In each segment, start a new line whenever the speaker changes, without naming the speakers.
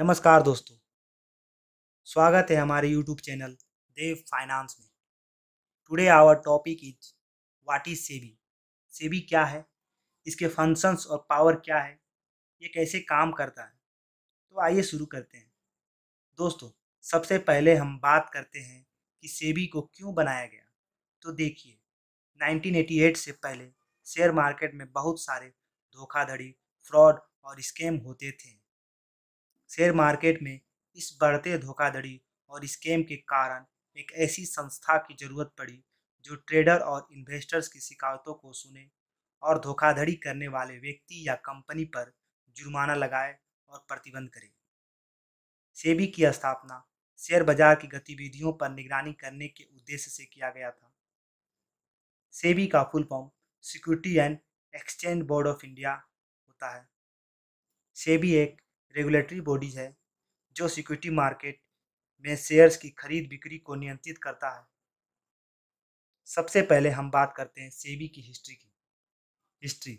नमस्कार दोस्तों स्वागत है हमारे यूट्यूब चैनल देव फाइनेंस में today our topic is what is SEBI SEBI क्या है इसके फंक्शंस और पावर क्या है ये कैसे काम करता है तो आइए शुरू करते हैं दोस्तों सबसे पहले हम बात करते हैं कि सेबी को क्यों बनाया गया तो देखिए 1988 से पहले शेयर मार्केट में बहुत सारे धोखाधड़ी फ्रॉड और स्कैम होते थे शेयर मार्केट में इस बढ़ते धोखाधड़ी और स्कैम के कारण एक ऐसी संस्था की जरूरत पड़ी जो ट्रेडर और इन्वेस्टर्स की शिकायतों को सुने और धोखाधड़ी करने वाले व्यक्ति या कंपनी पर जुर्माना लगाए और प्रतिबंध करे सेबी की स्थापना शेयर बाजार की गतिविधियों पर निगरानी करने के उद्देश्य से किया गया था सेबी का full form security and exchange board of India होता है सेबी एक रेगुलेटरी बॉडीज है जो सिक्योरिटी मार्केट में शेयर्स की खरीद बिक्री को नियंत्रित करता है सबसे पहले हम बात करते हैं सेबी की हिस्ट्री की हिस्ट्री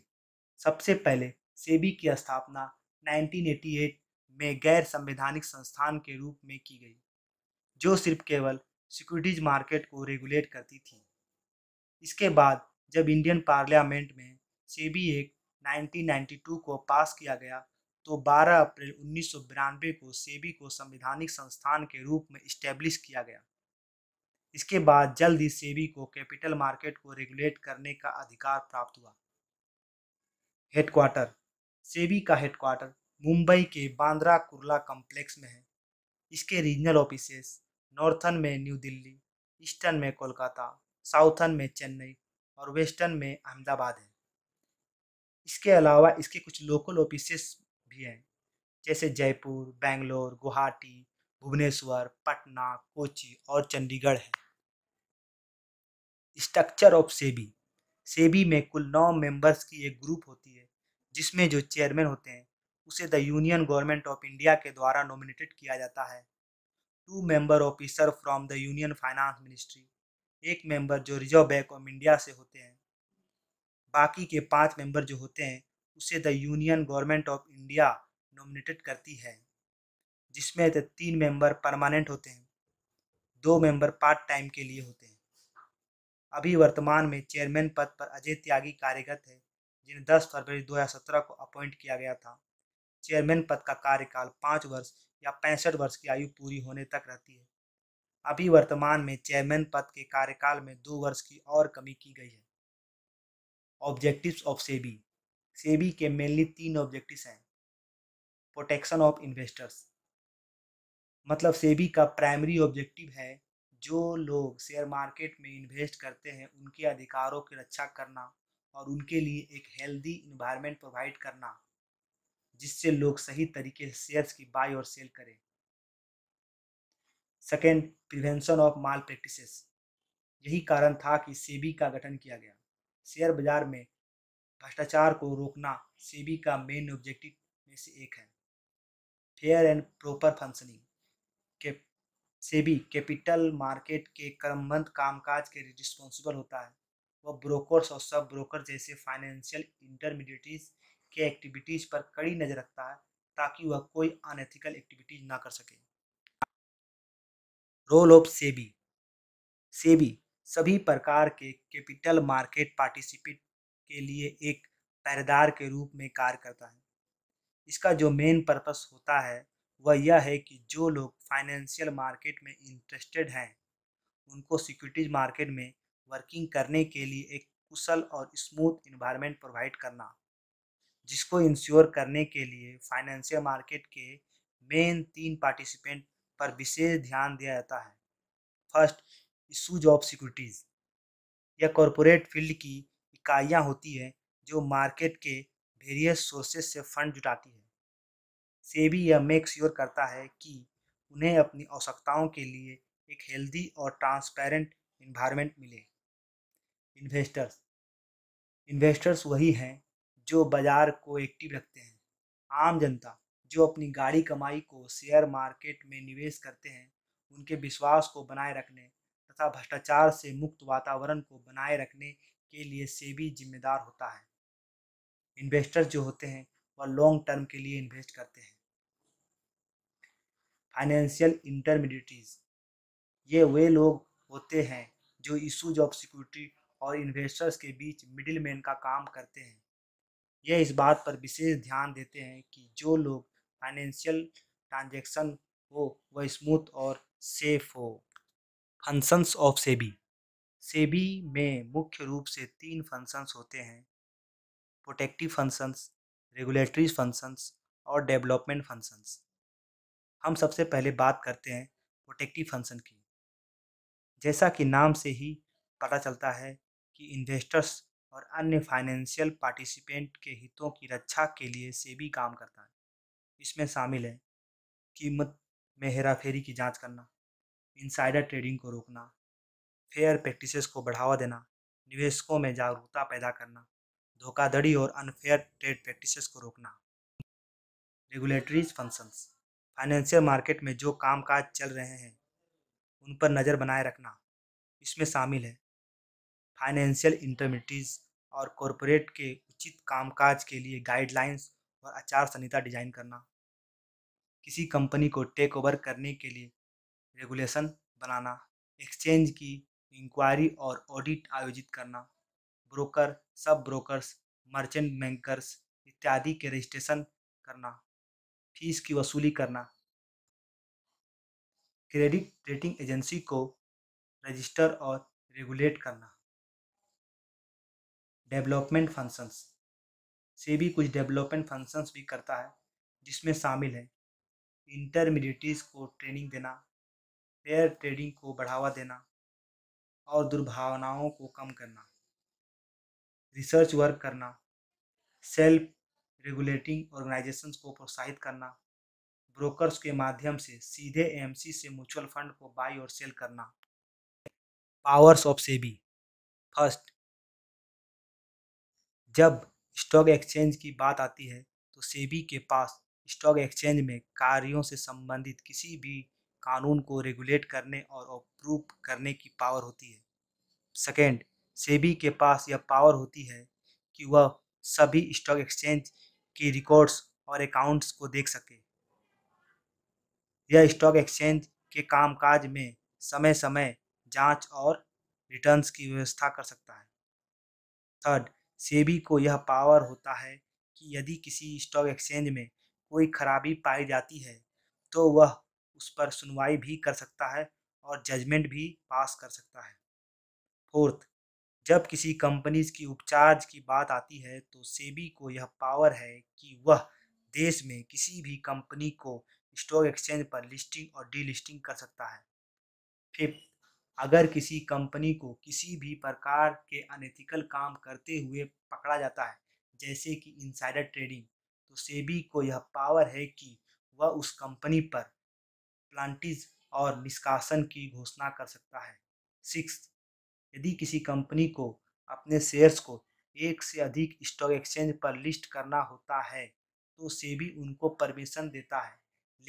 सबसे पहले सेबी की स्थापना 1988 में गैर संवैधानिक संस्थान के रूप में की गई जो सिर्फ केवल सिक्योरिटीज मार्केट को रेगुलेट करती थी इसके बाद जब इंडियन पार्लियामेंट में सेबी एक्ट 1992 को पास किया गया तो 12 अप्रैल उन्नीस को सेबी को संवैधानिक संस्थान के रूप में इस्टेब्लिश किया गया इसके बाद जल्द ही सेबी को कैपिटल मार्केट को रेगुलेट करने का अधिकार प्राप्त हुआ हेडक्वार्टर सेबी का हेडक्वार्टर मुंबई के बांद्रा कुर्ला कॉम्प्लेक्स में है इसके रीजनल ऑफिसेस नॉर्थन में न्यू दिल्ली ईस्टर्न में कोलकाता साउथन में चेन्नई और वेस्टर्न में अहमदाबाद है इसके अलावा इसके कुछ लोकल ऑफिसेस भी हैं जैसे जयपुर बेंगलोर गुवाहाटी भुवनेश्वर पटना कोची और चंडीगढ़ है स्ट्रक्चर ऑफ सेबी सेबी में कुल नौ मेंबर्स की एक ग्रुप होती है जिसमें जो चेयरमैन होते हैं उसे the union government of India के द्वारा नॉमिनेटेड किया जाता है two member officer from the union finance ministry एक मेंबर जो रिजर्व बैंक ऑफ इंडिया से होते हैं बाकी के पांच मेंबर जो होते हैं उसे the union government of India nominated करती है जिसमें तीन मेंबर परमानेंट होते हैं दो मेंबर पार्ट टाइम के लिए होते हैं अभी वर्तमान में चेयरमैन पद पर अजय त्यागी कार्यरत है जिन्हें 10 फरवरी 2017 को अपॉइंट किया गया था चेयरमैन पद का कार्यकाल पाँच वर्ष या पैंसठ वर्ष की आयु पूरी होने तक रहती है अभी वर्तमान में चेयरमैन पद के कार्यकाल में दो वर्ष की और कमी की गई है ऑब्जेक्टिव्स ऑफ सेबी सेबी के मेनली तीन ऑब्जेक्टिव हैं प्रोटेक्शन ऑफ इन्वेस्टर्स मतलब सेबी का प्राइमरी ऑब्जेक्टिव है जो लोग शेयर मार्केट में इन्वेस्ट करते हैं उनके अधिकारों की रक्षा करना और उनके लिए एक हेल्दी इन्वायरमेंट प्रोवाइड करना जिससे लोग सही तरीके से शेयर्स की बाय और सेल करें second prevention of malpractices यही कारण था कि सेबी का गठन किया गया शेयर बाजार में भ्रष्टाचार को रोकना सेबी का मेन ऑब्जेक्टिव में से एक है फेयर एंड प्रॉपर फंक्शनिंग के सेबी कैपिटल मार्केट के क्रमबद्ध कामकाज के रिस्पॉन्सिबल होता है वह ब्रोकर्स और सब ब्रोकर जैसे फाइनेंशियल इंटरमीडिएटीज के एक्टिविटीज़ पर कड़ी नज़र रखता है ताकि वह कोई अनएथिकल एक्टिविटीज ना कर सके रोल ऑफ सेबी सेबी सभी प्रकार के कैपिटल मार्केट पार्टिसिपेट के लिए एक पैरदार के रूप में कार्य करता है इसका जो मेन पर्पस होता है वह यह है कि जो लोग फाइनेंशियल मार्केट में इंटरेस्टेड हैं उनको सिक्योरिटीज मार्केट में वर्किंग करने के लिए एक कुशल और स्मूथ इन्वायरमेंट प्रोवाइड करना जिसको इंश्योर करने के लिए फाइनेंशियल मार्केट के मेन तीन पार्टिसिपेंट पर विशेष ध्यान दिया जाता है फर्स्ट इशूज ऑफ सिक्योरिटीज़ यह कॉरपोरेट फील्ड की इकाइयाँ होती हैं जो मार्केट के वेरियस सोर्सेस से फंड जुटाती है सेबी यह मेक श्योर करता है कि उन्हें अपनी आवश्यकताओं के लिए एक हेल्दी और ट्रांसपेरेंट इन्वायरमेंट मिले इन्वेस्टर्स इन्वेस्टर्स वही हैं जो बाजार को एक्टिव रखते हैं आम जनता जो अपनी गाड़ी कमाई को शेयर मार्केट में निवेश करते हैं उनके विश्वास को बनाए रखने तथा भ्रष्टाचार से मुक्त वातावरण को बनाए रखने के लिए सेबी जिम्मेदार होता है इन्वेस्टर जो होते हैं वह लॉन्ग टर्म के लिए इन्वेस्ट करते हैं फाइनेंशियल इंटरमीडिएटीज ये वे लोग होते हैं जो इशूज ऑफ सिक्योरिटी और इन्वेस्टर्स के बीच मिडिल मैन का काम करते हैं यह इस बात पर विशेष ध्यान देते हैं कि जो लोग फाइनेंशियल ट्रांजेक्शन हो वह स्मूथ और सेफ हो फंक्शंस ऑफ सेबी सेबी में मुख्य रूप से तीन फंक्शंस होते हैं प्रोटेक्टिव फंक्शंस रेगुलेटरी फंक्शंस और डेवलपमेंट फंक्शंस हम सबसे पहले बात करते हैं प्रोटेक्टिव फंक्शन की जैसा कि नाम से ही पता चलता है कि इन्वेस्टर्स और अन्य फाइनेंशियल पार्टिसिपेंट के हितों की रक्षा के लिए सेबी काम करता है इसमें शामिल है कीमत में हेराफेरी की जांच करना इनसाइडर ट्रेडिंग को रोकना फेयर प्रैक्टिसेस को बढ़ावा देना निवेशकों में जागरूकता पैदा करना धोखाधड़ी और अनफेयर ट्रेड प्रैक्टिसेस को रोकना रेगुलेटरी फंक्शंस फाइनेंशियल मार्केट में जो काम काज चल रहे हैं उन पर नज़र बनाए रखना इसमें शामिल है फाइनेंशियल इंटरमिटीज़ और कॉरपोरेट के उचित कामकाज के लिए गाइडलाइंस और आचार संहिता डिजाइन करना किसी कंपनी को टेक ओवर करने के लिए रेगुलेशन बनाना एक्सचेंज की इंक्वायरी और ऑडिट आयोजित करना ब्रोकर सब ब्रोकर्स मर्चेंट बैंकर्स इत्यादि के रजिस्ट्रेशन करना फीस की वसूली करना क्रेडिट रेटिंग एजेंसी को रजिस्टर और रेगुलेट करना डेवलपमेंट फंक्शंस से भी कुछ डेवलपमेंट फंक्शंस भी करता है जिसमें शामिल है इंटरमीडिएटीज़ को ट्रेनिंग देना फेयर ट्रेडिंग को बढ़ावा देना और दुर्भावनाओं को कम करना रिसर्च वर्क करना सेल्फ रेगुलेटिंग ऑर्गेनाइजेशन को प्रोत्साहित करना ब्रोकर्स के माध्यम से सीधे एमसी से म्यूचुअल फंड को बाई और सेल करना पावर्स ऑफ सेबी फर्स्ट जब स्टॉक एक्सचेंज की बात आती है तो सेबी के पास स्टॉक एक्सचेंज में कार्यों से संबंधित किसी भी कानून को रेगुलेट करने और अप्रूव करने की पावर होती है सेकेंड सेबी के पास यह पावर होती है कि वह सभी स्टॉक एक्सचेंज के रिकॉर्ड्स और अकाउंट्स को देख सके यह स्टॉक एक्सचेंज के कामकाज में समय समय जांच और रिटर्न्स की व्यवस्था कर सकता है थर्ड सेबी को यह पावर होता है कि यदि किसी स्टॉक एक्सचेंज में कोई खराबी पाई जाती है तो वह उस पर सुनवाई भी कर सकता है और जजमेंट भी पास कर सकता है फोर्थ जब किसी कंपनीज की उपचार्ज की बात आती है तो सेबी को यह पावर है कि वह देश में किसी भी कंपनी को स्टॉक एक्सचेंज पर लिस्टिंग और डीलिस्टिंग कर सकता है फिफ्थ अगर किसी कंपनी को किसी भी प्रकार के अनैथिकल काम करते हुए पकड़ा जाता है जैसे कि इनसाइडर ट्रेडिंग तो सेबी को यह पावर है कि वह उस कंपनी पर प्लांटिज और निष्कासन की घोषणा कर सकता है सिक्स यदि किसी कंपनी को अपने शेयर्स को एक से अधिक स्टॉक एक्सचेंज पर लिस्ट करना होता है तो सेबी उनको परमिशन देता है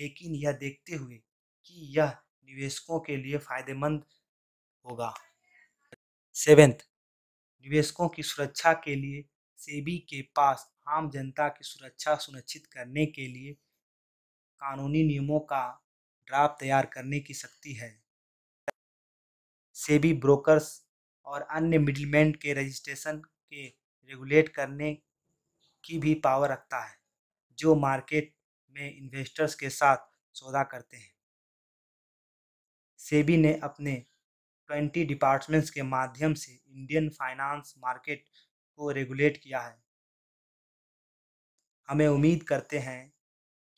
लेकिन यह देखते हुए कि यह निवेशकों के लिए फायदेमंद होगा सेवेंथ निवेशकों की सुरक्षा के लिए सेबी के पास आम जनता की सुरक्षा सुनिश्चित करने के लिए कानूनी नियमों का ड्राफ्ट तैयार करने की शक्ति है सेबी ब्रोकर्स और अन्य मिडिलमैन के रजिस्ट्रेशन के रेगुलेट करने की भी पावर रखता है जो मार्केट में इन्वेस्टर्स के साथ सौदा करते हैं सेबी ने अपने 20 डिपार्टमेंट्स के माध्यम से इंडियन फाइनेंस मार्केट को रेगुलेट किया है हमें उम्मीद करते हैं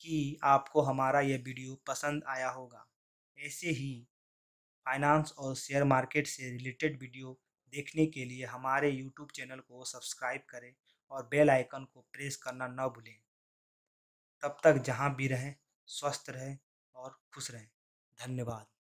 कि आपको हमारा यह वीडियो पसंद आया होगा ऐसे ही फाइनेंस और शेयर मार्केट से रिलेटेड वीडियो देखने के लिए हमारे यूट्यूब चैनल को सब्सक्राइब करें और बेल आइकन को प्रेस करना न भूलें तब तक जहाँ भी रहें स्वस्थ रहें और खुश रहें धन्यवाद